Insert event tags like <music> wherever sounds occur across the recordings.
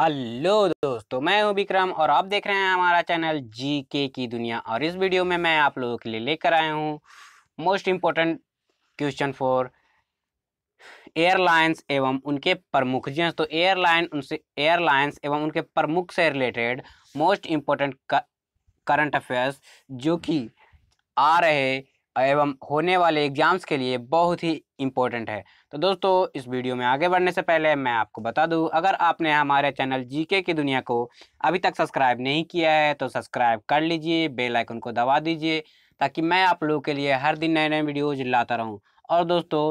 hello दोस्तों मैं हूं विक्रम और आप देख रहे हैं हमारा चैनल जी के की दुनिया और इस वीडियो में मैं आप लोगों के लिए लेकर आया हूं most important question for airlines एवं उनके प्रमुख जी हाँ, तो एयरलाइन उनसे एयरलाइंस एवं उनके प्रमुख से related most important current affairs जो कि आ रहे एवं होने वाले एग्ज़ाम्स के लिए बहुत ही इम्पोर्टेंट है तो दोस्तों इस वीडियो में आगे बढ़ने से पहले मैं आपको बता दूं अगर आपने हमारे चैनल जीके की दुनिया को अभी तक सब्सक्राइब नहीं किया है तो सब्सक्राइब कर लीजिए बेल आइकन को दबा दीजिए ताकि मैं आप लोगों के लिए हर दिन नए नए वीडियोज लाता रहूँ और दोस्तों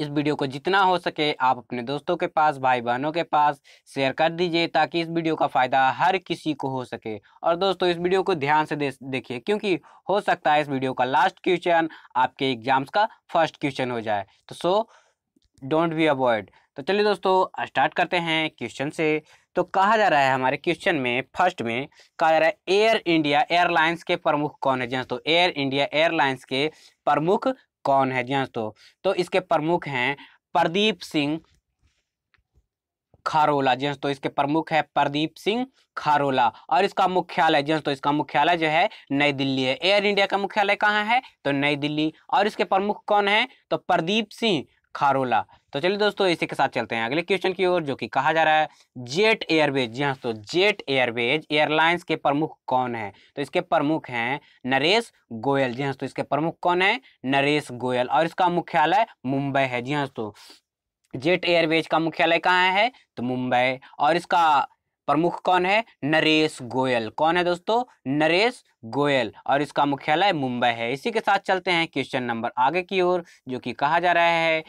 इस वीडियो को जितना हो सके आप अपने दोस्तों के पास भाई बहनों के पास शेयर कर दीजिए ताकि इस वीडियो का फ़ायदा हर किसी को हो सके और दोस्तों इस वीडियो को ध्यान से देखिए क्योंकि हो सकता है इस वीडियो का लास्ट क्वेश्चन आपके एग्जाम्स का फर्स्ट क्वेश्चन हो जाए तो सो डोंट बी अवॉइड तो चलिए दोस्तों स्टार्ट करते हैं क्वेश्चन से तो कहा जा रहा है हमारे क्वेश्चन में फर्स्ट में कहा जा रहा है एयर इंडिया एयरलाइंस के प्रमुख कौन है जैसे तो एयर इंडिया एयरलाइंस के प्रमुख कौन है जी हाँ दोस्तों तो इसके प्रमुख हैं प्रदीप सिंह खारोला जी हाँ दोस्तों इसके प्रमुख है प्रदीप सिंह खारोला और इसका मुख्यालय जी हाँ दोस्तों इसका मुख्यालय जो है नई दिल्ली है एयर इंडिया का मुख्यालय कहाँ है तो नई दिल्ली और इसके प्रमुख कौन है तो प्रदीप सिंह खारोला तो चलिए दोस्तों इसी के साथ चलते हैं अगले क्वेश्चन की ओर जो कि कहा जा रहा है जेट एयरवेज जी हाँ तो जेट एयरवेज एयरलाइंस के प्रमुख कौन है तो इसके प्रमुख हैं नरेश गोयल जी हाँ तो इसके प्रमुख कौन है नरेश गोयल और इसका मुख्यालय मुंबई है जी हाँ तो जेट एयरवेज का मुख्यालय कहाँ है तो मुंबई और इसका प्रमुख कौन है नरेश गोयल कौन है दोस्तों नरेश गोयल और इसका मुख्यालय मुंबई है इसी के साथ चलते हैं क्वेश्चन नंबर आगे की ओर जो कि कहा जा रहा है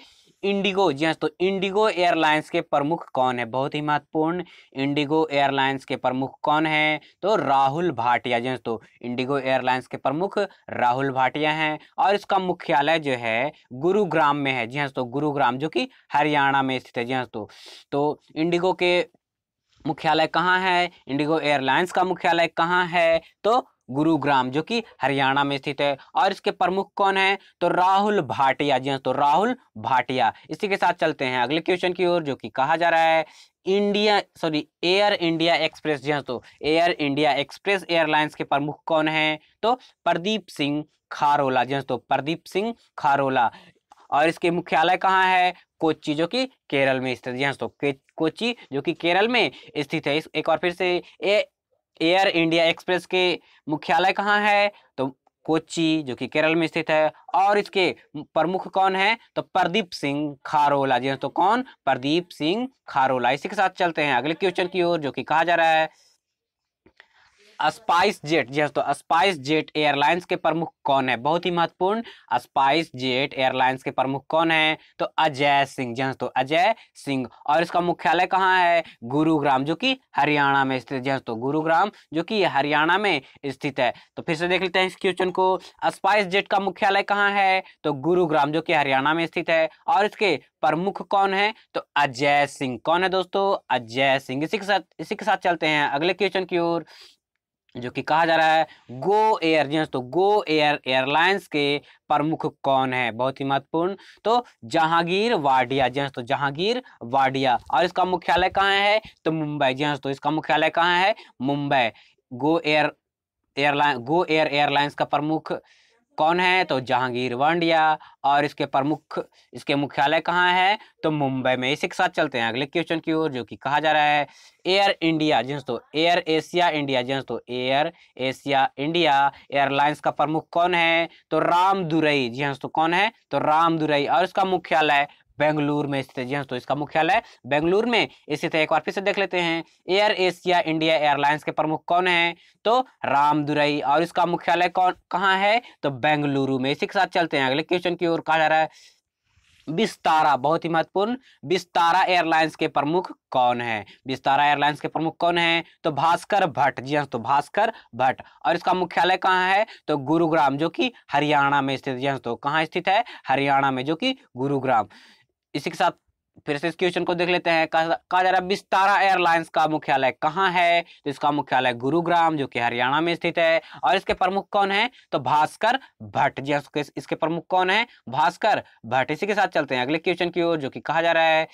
इंडिगो जी हाँ तो इंडिगो एयरलाइंस के प्रमुख कौन है बहुत ही महत्वपूर्ण इंडिगो एयरलाइंस के प्रमुख कौन है तो राहुल भाटिया जी तो इंडिगो एयरलाइंस के प्रमुख राहुल भाटिया हैं और इसका मुख्यालय जो है गुरुग्राम में है जी हाँ तो गुरुग्राम जो कि हरियाणा में स्थित है जी हाँ तो इंडिगो के मुख्यालय कहाँ है इंडिगो एयरलाइंस का मुख्यालय कहाँ है तो गुरुग्राम जो कि हरियाणा में स्थित है और इसके प्रमुख कौन है तो राहुल भाटिया जी हाँ तो राहुल भाटिया इसी के साथ चलते हैं अगले क्वेश्चन की ओर जो कि कहा जा रहा है India sorry Air India Express जी हाँ तो एयर इंडिया एक्सप्रेस एयरलाइंस के प्रमुख कौन है तो प्रदीप सिंह खारोला जी हाँ तो प्रदीप सिंह खारोला और इसके मुख्यालय कहाँ है कोची जो कि केरल में स्थित यहाँ तो कोची जो कि केरल में स्थित है तो एक और फिर से ए एयर इंडिया एक्सप्रेस के मुख्यालय कहाँ है तो कोची जो कि केरल में स्थित है और इसके प्रमुख कौन है तो प्रदीप सिंह खारोला जी हाँ, तो कौन प्रदीप सिंह खारोला इसी के साथ चलते हैं अगले क्वेश्चन की ओर जो कि कहा जा रहा है स्पाइस जेट जी दोस्तों हाँ, स्पाइस जेट एयरलाइंस के प्रमुख कौन है बहुत ही महत्वपूर्ण स्पाइस जेट एयरलाइंस के प्रमुख कौन है तो अजय सिंह जी दोस्तों हाँ, अजय सिंह और इसका मुख्यालय कहाँ है गुरुग्राम जो कि हरियाणा में स्थित है दोस्तों हाँ, गुरुग्राम जो कि हरियाणा में स्थित है तो फिर से देख लेते हैं इस क्वेश्चन को स्पाइस जेट का मुख्यालय कहाँ है तो गुरुग्राम जो कि हरियाणा में स्थित है और इसके प्रमुख कौन है तो अजय सिंह कौन है दोस्तों अजय सिंह इसी के साथ इसी के साथ चलते हैं अगले क्वेश्चन की ओर जो कि कहा जा रहा है गो एयर हाँ, तो गो एयर एयरलाइंस के प्रमुख कौन है बहुत ही महत्वपूर्ण तो जहांगीर वाडिया जी हाँ, तो जहांगीर वाडिया और इसका मुख्यालय कहाँ है तो मुंबई जी हाँ, तो इसका मुख्यालय कहाँ है Mumbai Go Air airline Go Air airlines का प्रमुख कौन है तो जहांगीर वांडिया और इसके प्रमुख इसके मुख्यालय कहाँ है तो मुंबई में इसी के साथ चलते हैं अगले क्वेश्चन की ओर जो कि कहा जा रहा है एयर इंडिया जिन्स तो एयर एशिया इंडिया जिन्स तो एयर एशिया इंडिया एयरलाइंस का प्रमुख कौन है तो राम दुरई जी तो कौन है तो राम दुरई और इसका मुख्यालय बेंगलुरु में स्थित है जी हाँ तो इसका मुख्यालय बेंगलुरु में स्थित है एक बार फिर से देख लेते हैं एयर एशिया इंडिया एयरलाइंस के प्रमुख कौन है तो रामदुरई और इसका मुख्यालय कौन कहाँ है तो बेंगलुरु में इसी के साथ चलते हैं अगले क्वेश्चन की ओर कहा जा रहा है विस्तारा बहुत ही महत्वपूर्ण विस्तारा एयरलाइंस के प्रमुख कौन है विस्तारा एयरलाइंस के प्रमुख कौन है तो भास्कर भट्ट जी हाँ तो भास्कर भट्ट और इसका मुख्यालय कहाँ है तो गुरुग्राम जो कि हरियाणा में स्थित जी हाँ तो कहाँ स्थित है हरियाणा में जो कि गुरुग्राम इसी के साथ फिर से इस क्वेश्चन को देख लेते हैं कहा जा रहा है विस्तारा एयरलाइंस का मुख्यालय कहाँ है तो इसका मुख्यालय गुरुग्राम जो कि हरियाणा में स्थित है और इसके प्रमुख कौन है तो भास्कर भट्ट जी हाँ, इसके प्रमुख कौन है भास्कर भट्ट इसी के साथ चलते हैं अगले क्वेश्चन की ओर जो कि कहा जा रहा है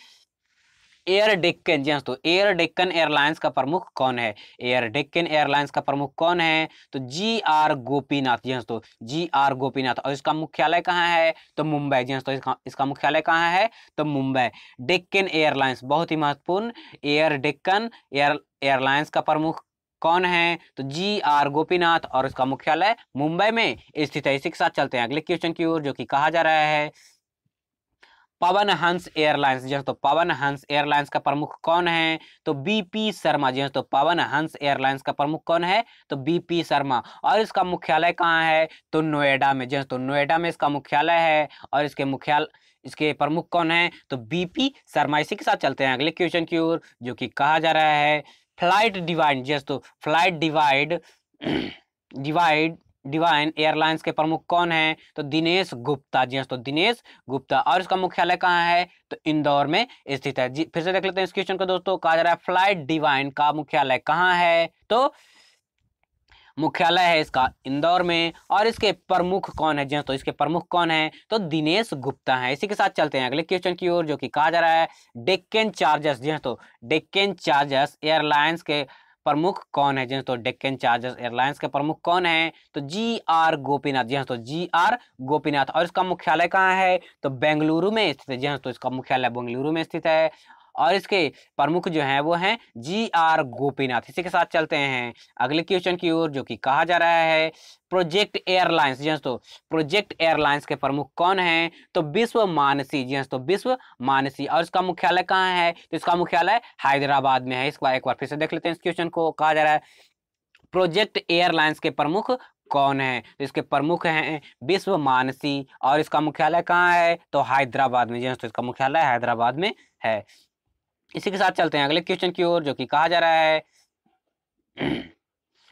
एयर डेक्कन जी हाँ तो एयर डेक्कन एयरलाइंस का प्रमुख कौन है एयर डेक्कन एयरलाइंस का प्रमुख कौन है तो जी आर गोपीनाथ जी हाँ तो जी आर गोपीनाथ और इसका मुख्यालय कहाँ है तो मुंबई जी हाँ तो इसका इसका मुख्यालय कहाँ है तो मुंबई डेक्कन एयरलाइंस बहुत ही महत्वपूर्ण एयर डेक्कन एयर एयरलाइंस का प्रमुख कौन है तो जी आर गोपीनाथ और इसका मुख्यालय मुंबई में स्थित है इसी के साथ चलते हैं अगले क्वेश्चन की ओर जो कि कहा जा रहा है पवन हंस एयरलाइंस जी हाँ, तो पवन हंस एयरलाइंस का प्रमुख कौन है तो बीपी शर्मा जी हाँ, तो पवन हंस एयरलाइंस का प्रमुख कौन है तो बीपी शर्मा और इसका मुख्यालय कहाँ है तो नोएडा में जी हाँ, तो नोएडा में इसका मुख्यालय है और इसके मुख्यालय इसके प्रमुख कौन है तो बीपी शर्मा इसी के साथ चलते हैं अगले क्वेश्चन की ओर जो कि कहा जा रहा है फ्लाइट डिवाइड जी तो flight divide <clears throat> divide divine airlines के प्रमुख कौन हैं तो दिनेश गुप्ता जी हाँ, तो दिनेश गुप्ता और इसका मुख्यालय कहाँ है तो इंदौर में स्थित है जी फिर से देख लेते हैं इस क्वेश्चन को दोस्तों कहा जा रहा है फ्लाइट डिवाइन का मुख्यालय कहाँ है तो मुख्यालय है इसका इंदौर में और इसके प्रमुख कौन है जी हाँ, तो इसके प्रमुख कौन है तो दिनेश गुप्ता है इसी के साथ चलते हैं अगले क्वेश्चन की ओर जो कि कहा जा रहा है डेक्केन चार्जर्स जी हाँ, तो डेक्केन चार्जर्स एयरलाइंस के प्रमुख कौन है जी तो डेक्कन चार्जर्स एयरलाइंस के प्रमुख कौन है तो जी आर गोपीनाथ जी हाँ तो जी आर गोपीनाथ और इसका मुख्यालय कहाँ है तो बेंगलुरु में स्थित है जी हाँ तो इसका मुख्यालय बेंगलुरु में स्थित है और इसके प्रमुख जो हैं वो हैं जी आर गोपीनाथ इसी के साथ चलते हैं अगले क्वेश्चन की ओर जो कि कहा जा रहा है प्रोजेक्ट एयरलाइंस जी हाँ दोस्तों प्रोजेक्ट एयरलाइंस के प्रमुख कौन हैं तो विश्व मानसी जी हाँ दोस्तों विश्व मानसी और इसका मुख्यालय कहाँ है तो इसका मुख्यालय हैदराबाद में है इसके एक बार फिर से देख लेते हैं इस क्वेश्चन को कहा जा रहा है प्रोजेक्ट एयरलाइंस के प्रमुख कौन है तो इसके प्रमुख हैं विश्व मानसी और इसका मुख्यालय कहाँ है तो हैदराबाद में जी हाँ दोस्तों इसका मुख्यालय हैदराबाद में है इसी के साथ चलते हैं अगले क्वेश्चन की ओर जो कि कहा जा रहा है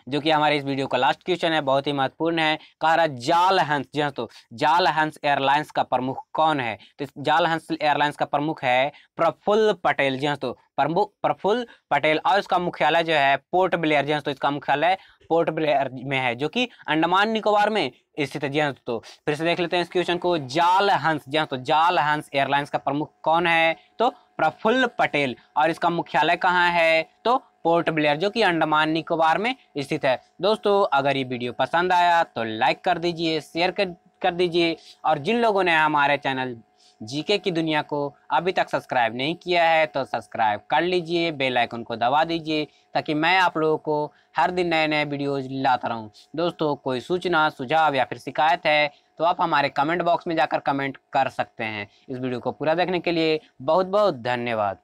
जो कि हमारे इस वीडियो का लास्ट क्वेश्चन है बहुत ही महत्वपूर्ण है कह रहा जाल हंस जो हाँ तो जाल हंस एयरलाइंस का प्रमुख कौन है तो जाल हंस एयरलाइंस का प्रमुख है प्रफुल्ल पटेल जी हाँ तो प्रमुख प्रफुल्ल पटेल और इसका मुख्यालय जो है पोर्ट ब्लेयर जी हाँ तो इसका मुख्यालय पोर्ट ब्लेयर में है जो कि अंडमान निकोबार में स्थित है जी तो फिर से देख लेते हैं इस क्वेश्चन को जाल हंस जी तो जाल हंस एयरलाइंस का प्रमुख कौन है तो प्रफुल्ल पटेल और इसका मुख्यालय कहाँ है तो पोर्ट ब्लेयर जो कि अंडमान निकोबार में स्थित है दोस्तों अगर ये वीडियो पसंद आया तो लाइक कर दीजिए शेयर कर कर दीजिए और जिन लोगों ने हमारे चैनल जीके की दुनिया को अभी तक सब्सक्राइब नहीं किया है तो सब्सक्राइब कर लीजिए बेल आइकन को दबा दीजिए ताकि मैं आप लोगों को हर दिन नए नए वीडियोज लाता रहूं दोस्तों कोई सूचना सुझाव या फिर शिकायत है तो आप हमारे कमेंट बॉक्स में जाकर कमेंट कर सकते हैं इस वीडियो को पूरा देखने के लिए बहुत बहुत धन्यवाद